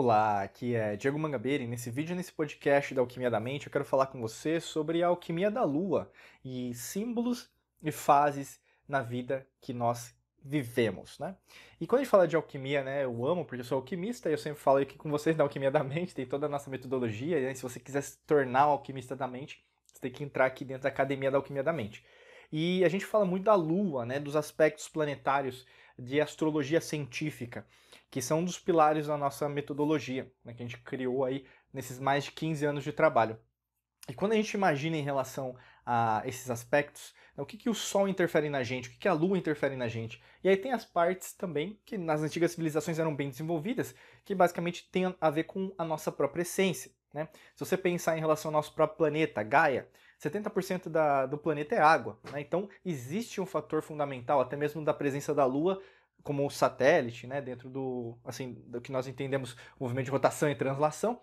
Olá, aqui é Diego Mangabeira e nesse vídeo, nesse podcast da Alquimia da Mente, eu quero falar com você sobre a alquimia da lua e símbolos e fases na vida que nós vivemos, né? E quando a gente fala de alquimia, né, eu amo porque eu sou alquimista e eu sempre falo aqui com vocês da alquimia da mente, tem toda a nossa metodologia, né? se você quiser se tornar um alquimista da mente, você tem que entrar aqui dentro da Academia da Alquimia da Mente. E a gente fala muito da lua, né, dos aspectos planetários de astrologia científica que são um dos pilares da nossa metodologia, né, que a gente criou aí nesses mais de 15 anos de trabalho. E quando a gente imagina em relação a esses aspectos, né, o que, que o Sol interfere na gente, o que, que a Lua interfere na gente. E aí tem as partes também que nas antigas civilizações eram bem desenvolvidas, que basicamente tem a ver com a nossa própria essência. Né? Se você pensar em relação ao nosso próprio planeta, Gaia, 70% da, do planeta é água. Né? Então existe um fator fundamental, até mesmo da presença da Lua, como o satélite, né, dentro do, assim, do que nós entendemos movimento de rotação e translação,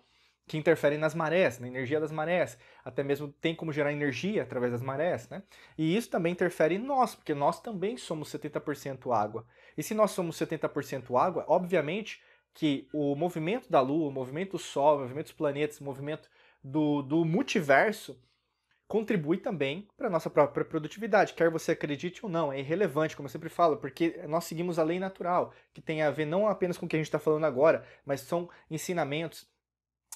que interferem nas marés, na energia das marés, até mesmo tem como gerar energia através das marés, né? E isso também interfere em nós, porque nós também somos 70% água. E se nós somos 70% água, obviamente que o movimento da Lua, o movimento do Sol, o movimento dos planetas, o movimento do, do multiverso contribui também para a nossa própria produtividade, quer você acredite ou não, é irrelevante, como eu sempre falo, porque nós seguimos a lei natural, que tem a ver não apenas com o que a gente está falando agora, mas são ensinamentos,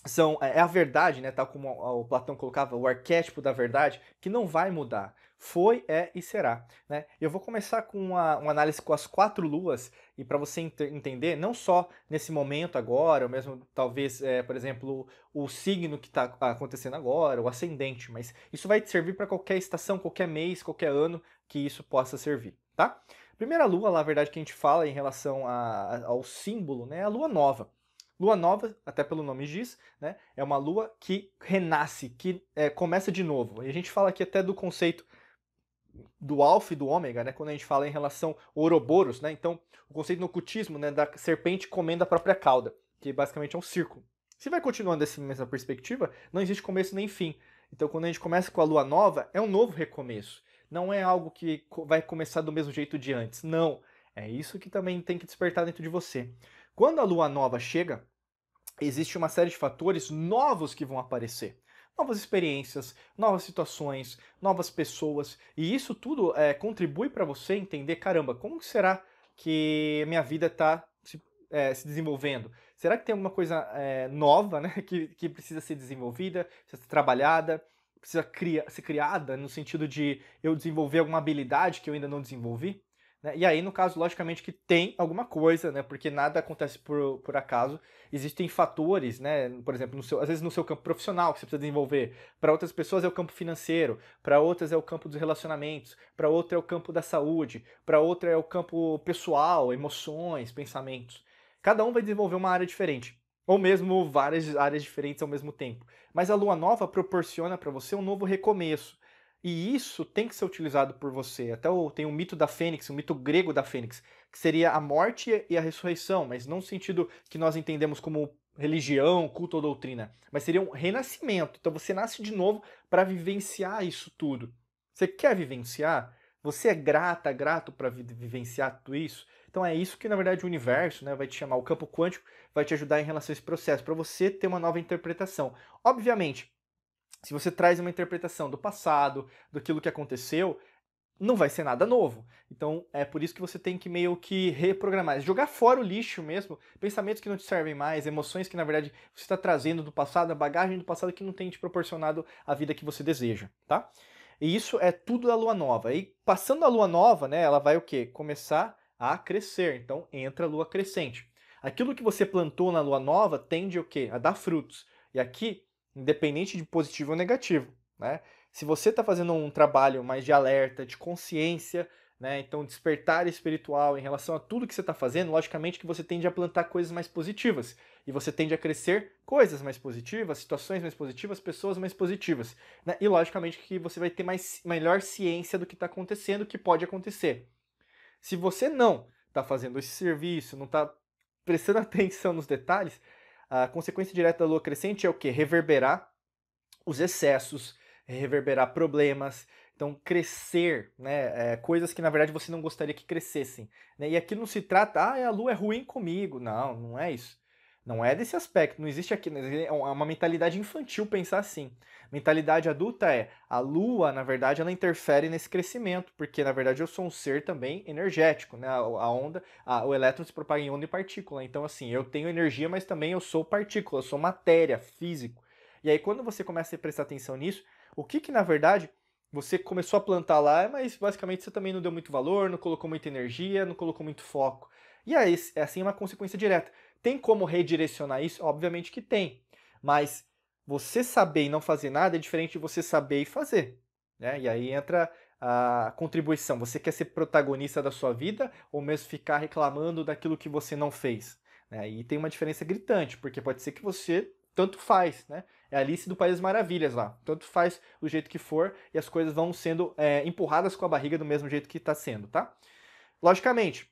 são, é, é a verdade, né, tal como o Platão colocava, o arquétipo da verdade, que não vai mudar foi, é e será. Né? Eu vou começar com uma, uma análise com as quatro luas, e para você ent entender, não só nesse momento agora, ou mesmo talvez, é, por exemplo, o signo que está acontecendo agora, o ascendente, mas isso vai te servir para qualquer estação, qualquer mês, qualquer ano que isso possa servir. Tá? Primeira lua, lá, na verdade, que a gente fala em relação a, ao símbolo, né, é a lua nova. Lua nova, até pelo nome diz, né, é uma lua que renasce, que é, começa de novo. E a gente fala aqui até do conceito do alfa e do ômega, né? Quando a gente fala em relação ao Ouroboros, né? Então, o conceito no cultismo, né, da serpente comendo a própria cauda, que basicamente é um círculo. Se vai continuando dessa assim, mesma perspectiva, não existe começo nem fim. Então, quando a gente começa com a lua nova, é um novo recomeço. Não é algo que vai começar do mesmo jeito de antes. Não. É isso que também tem que despertar dentro de você. Quando a lua nova chega, existe uma série de fatores novos que vão aparecer novas experiências, novas situações, novas pessoas, e isso tudo é, contribui para você entender, caramba, como será que minha vida está se, é, se, desenvolvendo? Será que tem alguma coisa é, nova né, que, que precisa ser desenvolvida, precisa ser trabalhada, precisa ser criada no sentido de eu desenvolver alguma habilidade que eu ainda não desenvolvi? Né? E aí, no caso, logicamente que tem alguma coisa, né? Porque nada acontece por, por acaso. Existem fatores, né? Por exemplo, seu, às vezes no seu campo profissional que você precisa desenvolver. Para outras pessoas é o campo financeiro, para outras é o campo dos relacionamentos, para outra é o campo da saúde, para outra é o campo pessoal, emoções, pensamentos. Cada um vai desenvolver uma área diferente, ou mesmo várias áreas diferentes ao mesmo tempo. Mas a lua nova proporciona para você um novo recomeço e isso tem que ser utilizado por você. Até o, tem o mito da fênix, o mito grego da fênix, que seria a morte e a ressurreição, mas não no sentido que nós entendemos como religião, culto ou doutrina, mas seria um renascimento. Então você nasce de novo para vivenciar isso tudo. Você quer vivenciar? Você é grata, grato para vivenciar tudo isso? Então é isso que na verdade o universo, né, vai te chamar o campo quântico, vai te ajudar em relação a esse processo para você ter uma nova interpretação. Obviamente, se você traz uma interpretação do passado, daquilo que aconteceu, não vai ser nada novo. Então é por isso que você tem que meio que reprogramar, jogar fora o lixo mesmo, pensamentos que não te servem mais, emoções que na verdade você está trazendo do passado, a bagagem do passado que não tem te proporcionado a vida que você deseja, tá? E isso é tudo da lua nova. E passando a lua nova, né, ela vai o quê? Começar a crescer. Então entra a lua crescente. Aquilo que você plantou na lua nova tende o quê? A dar frutos. E aqui independente de positivo ou negativo, né? Se você está fazendo um trabalho mais de alerta, de consciência, né? Então, despertar espiritual em relação a tudo que você está fazendo, logicamente que você tende a plantar coisas mais positivas. E você tende a crescer coisas mais positivas, situações mais positivas, pessoas mais positivas. Né? E, logicamente, que você vai ter mais, melhor ciência do que está acontecendo, o que pode acontecer. Se você não está fazendo esse serviço, não está prestando atenção nos detalhes, a consequência direta da lua crescente é o que? Reverberar os excessos, reverberar problemas, então, crescer, né? É, coisas que na verdade você não gostaria que crescessem. Né? E aqui não se trata, ah, a lua é ruim comigo. Não, não é isso. Não é desse aspecto, não existe aqui. Né, é, é uma mentalidade infantil pensar assim. Mentalidade adulta é a lua, na verdade, ela interfere nesse crescimento, porque na verdade eu sou um ser também energético, né? A onda, a, o elétron se propaga em onda e partícula. Então, assim, eu tenho energia, mas também eu sou partícula, eu sou matéria, físico. E aí, quando você começa a prestar atenção nisso, o que que na verdade você começou a plantar lá, mas basicamente você também não deu muito valor, não colocou muita energia, não colocou muito foco. E aí, é assim, é uma consequência direta. Tem como redirecionar isso? Obviamente que tem. Mas você saber e não fazer nada é diferente de você saber e fazer. Né? E aí entra a contribuição. Você quer ser protagonista da sua vida ou mesmo ficar reclamando daquilo que você não fez? Né? E tem uma diferença gritante, porque pode ser que você tanto faz, né? É a Alice do País das Maravilhas lá. Tanto faz o jeito que for e as coisas vão sendo é, empurradas com a barriga do mesmo jeito que está sendo, tá? Logicamente,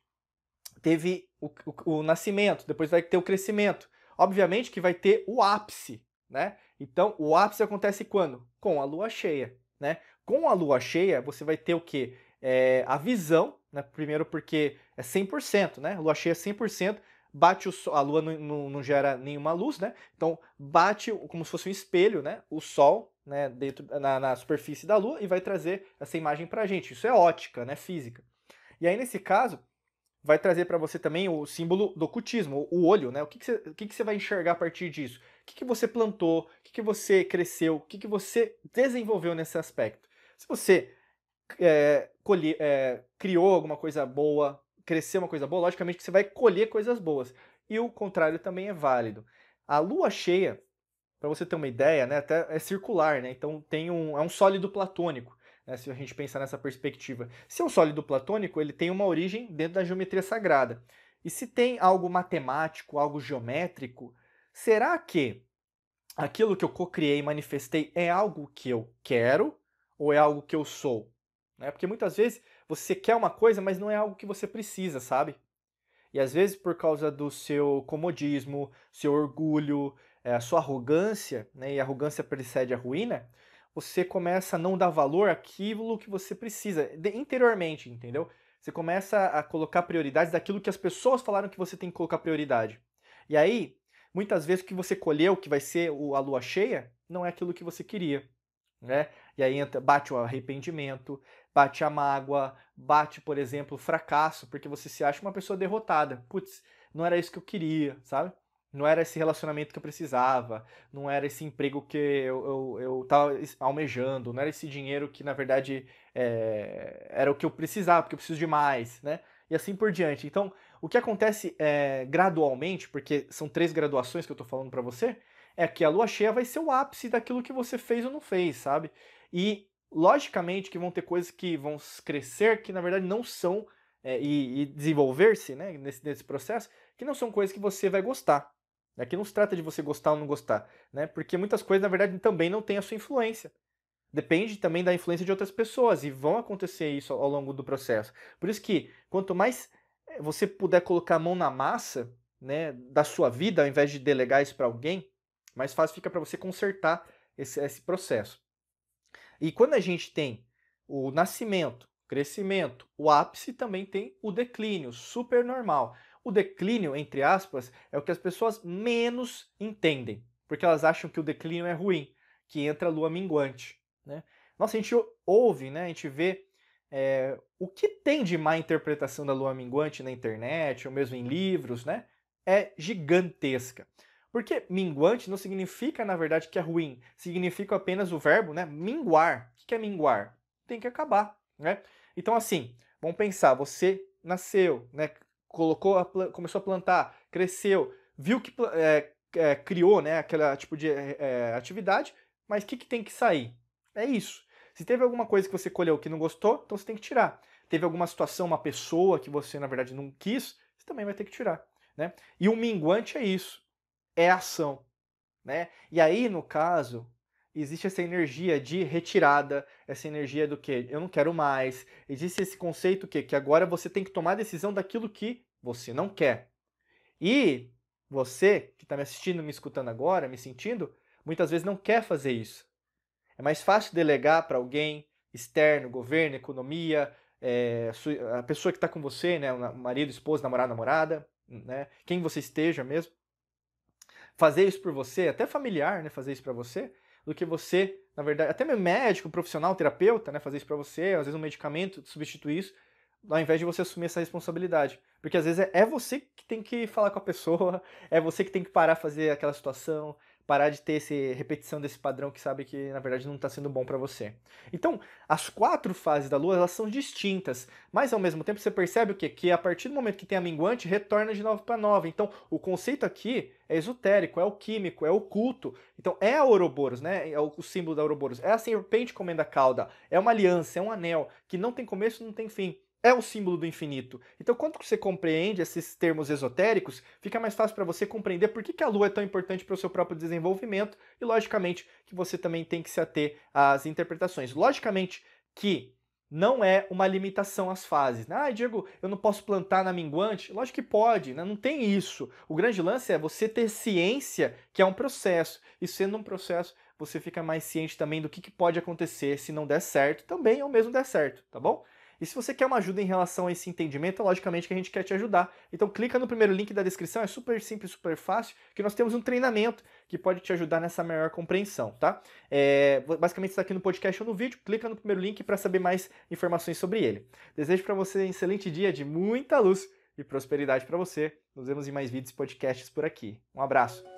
teve o, o, o nascimento, depois vai ter o crescimento. Obviamente que vai ter o ápice, né? Então, o ápice acontece quando? Com a lua cheia, né? Com a lua cheia, você vai ter o quê? É, a visão, né? Primeiro porque é 100%, né? A lua cheia é 100%, bate o sol, a lua não, não, não, gera nenhuma luz, né? Então, bate como se fosse um espelho, né? O sol, né? Dentro, na, na superfície da lua e vai trazer essa imagem pra gente. Isso é ótica, né? Física. E aí, nesse caso, vai trazer para você também o símbolo do cutismo, o olho, né? O que, que, você, o que, que você vai enxergar a partir disso? O que, que você plantou? O que, que você cresceu? O que, que você desenvolveu nesse aspecto? Se você é, colhe, é, criou alguma coisa boa, cresceu uma coisa boa, logicamente que você vai colher coisas boas. E o contrário também é válido. A lua cheia, para você ter uma ideia, né, até é circular, né? Então tem um, é um sólido platônico né, se a gente pensar nessa perspectiva. Se é um sólido platônico, ele tem uma origem dentro da geometria sagrada. E se tem algo matemático, algo geométrico, será que aquilo que eu cocriei e manifestei é algo que eu quero ou é algo que eu sou? Né? Porque muitas vezes você quer uma coisa, mas não é algo que você precisa, sabe? E às vezes por causa do seu comodismo, seu orgulho, eh, a sua arrogância, né, e a arrogância precede a ruína, você começa a não dar valor àquilo que você precisa, interiormente, entendeu? Você começa a colocar prioridades daquilo que as pessoas falaram que você tem que colocar prioridade. E aí, muitas vezes o que você colheu, que vai ser a lua cheia, não é aquilo que você queria. Né? E aí entra, bate o arrependimento, bate a mágoa, bate, por exemplo, o fracasso, porque você se acha uma pessoa derrotada. Putz, não era isso que eu queria, sabe? não era esse relacionamento que eu precisava, não era esse emprego que eu, eu, eu almejando, não era esse dinheiro que, na verdade, é, era o que eu precisava, porque eu preciso de mais, né? E assim por diante. Então, o que acontece é, gradualmente, porque são três graduações que eu estou falando para você, é que a lua cheia vai ser o ápice daquilo que você fez ou não fez, sabe? E, logicamente, que vão ter coisas que vão crescer que, na verdade, não são, é, e, e desenvolver-se, né, nesse, nesse processo, que não são coisas que você vai gostar. Aqui né, não se trata de você gostar ou não gostar, né? Porque muitas coisas, na verdade, também não têm a sua influência. Depende também da influência de outras pessoas e vão acontecer isso ao longo do processo. Por isso que quanto mais eh, você puder colocar a mão na massa, né, da sua vida, ao invés de delegar isso para alguém, mais fácil fica para você consertar esse, esse processo. E quando a gente tem o nascimento, crescimento, o ápice também tem o declínio, super normal. O declínio, entre aspas, é o que as pessoas menos entendem, porque elas acham que o declínio é ruim, que entra a lua minguante. Né? Nossa, a gente ouve, né? a gente vê é, o que tem de má interpretação da lua minguante na internet, ou mesmo em livros, né? é gigantesca. Porque minguante não significa, na verdade, que é ruim. Significa apenas o verbo, né? Minguar. O que é minguar? Tem que acabar, né? Então, assim, vamos pensar. Você nasceu, né? colocou a, começou a plantar, cresceu, viu que é, é, criou né, aquela tipo de é, atividade, mas o que, que tem que sair? É isso. Se teve alguma coisa que você colheu que não gostou, então você tem que tirar. Teve alguma situação, uma pessoa que você, na verdade, não quis, você também vai ter que tirar. Né? E o minguante é isso, é ação. Né? E aí, no caso, existe essa energia de retirada, essa energia do que eu não quero mais. Existe esse conceito que que agora você tem que tomar a decisão daquilo que você não quer. E você que está me assistindo, me escutando agora, me sentindo, muitas vezes não quer fazer isso. É mais fácil delegar para alguém externo, governo, economia, é, a pessoa que está com você, né, marido, esposa, namorado, namorada, né, quem você esteja mesmo, fazer isso por você, até familiar, né, fazer isso para você, do que você, na verdade, até mesmo médico, profissional, terapeuta, né, fazer isso para você, às vezes um medicamento substituir isso, ao invés de você assumir essa responsabilidade. Porque às vezes é, é você que tem que falar com a pessoa, é você que tem que parar fazer aquela situação, parar de ter essa repetição desse padrão que sabe que na verdade não está sendo bom para você. Então, as quatro fases da lua elas são distintas, mas ao mesmo tempo você percebe o quê? Que a partir do momento que tem a minguante, retorna de novo para nova. Então, o conceito aqui é esotérico, é o químico, é oculto. Então, é a Ouroboros, né? É o, o símbolo da Ouroboros. É a serpente comendo a cauda, é uma aliança, é um anel que não tem começo, não tem fim é o símbolo do infinito. Então, quando você compreende esses termos esotéricos, fica mais fácil para você compreender por que, que a Lua é tão importante para o seu próprio desenvolvimento e, logicamente, que você também tem que se ater às interpretações. Logicamente que não é uma limitação às fases. Ah, Diego, eu não posso plantar na minguante? Lógico que pode, né? não tem isso. O grande lance é você ter ciência que é um processo. E sendo um processo, você fica mais ciente também do que, que pode acontecer se não der certo também é ou mesmo der certo, tá bom? E se você quer uma ajuda em relação a esse entendimento, é logicamente que a gente quer te ajudar. Então clica no primeiro link da descrição, é super simples, super fácil, que nós temos um treinamento que pode te ajudar nessa maior compreensão, tá? É, basicamente está aqui no podcast ou no vídeo, clica no primeiro link para saber mais informações sobre ele. Desejo para você um excelente dia de muita luz e prosperidade para você. Nos vemos em mais vídeos e podcasts por aqui. Um abraço.